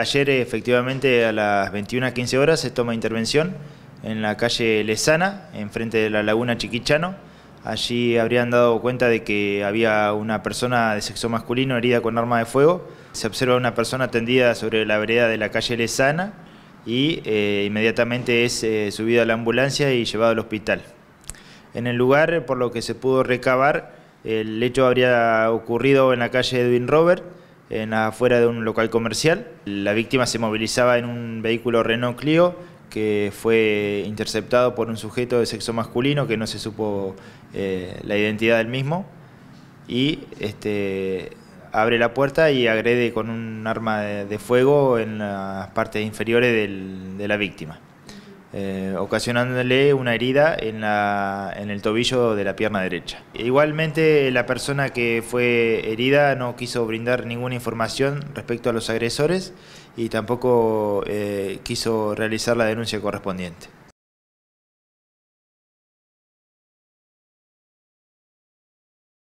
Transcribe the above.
ayer efectivamente a las 21.15 horas se toma intervención en la calle Lesana, enfrente de la laguna Chiquichano. Allí habrían dado cuenta de que había una persona de sexo masculino herida con arma de fuego. Se observa una persona tendida sobre la vereda de la calle Lesana y eh, inmediatamente es eh, subida a la ambulancia y llevado al hospital. En el lugar, por lo que se pudo recabar, el hecho habría ocurrido en la calle Edwin Robert en afuera de un local comercial. La víctima se movilizaba en un vehículo Renault Clio que fue interceptado por un sujeto de sexo masculino que no se supo eh, la identidad del mismo y este, abre la puerta y agrede con un arma de, fuego en las partes inferiores de la víctima. Eh, ocasionándole una herida en, la, en el tobillo de la pierna derecha. Igualmente, la persona que fue herida no quiso brindar ninguna información respecto a los agresores y tampoco eh, quiso realizar la denuncia correspondiente.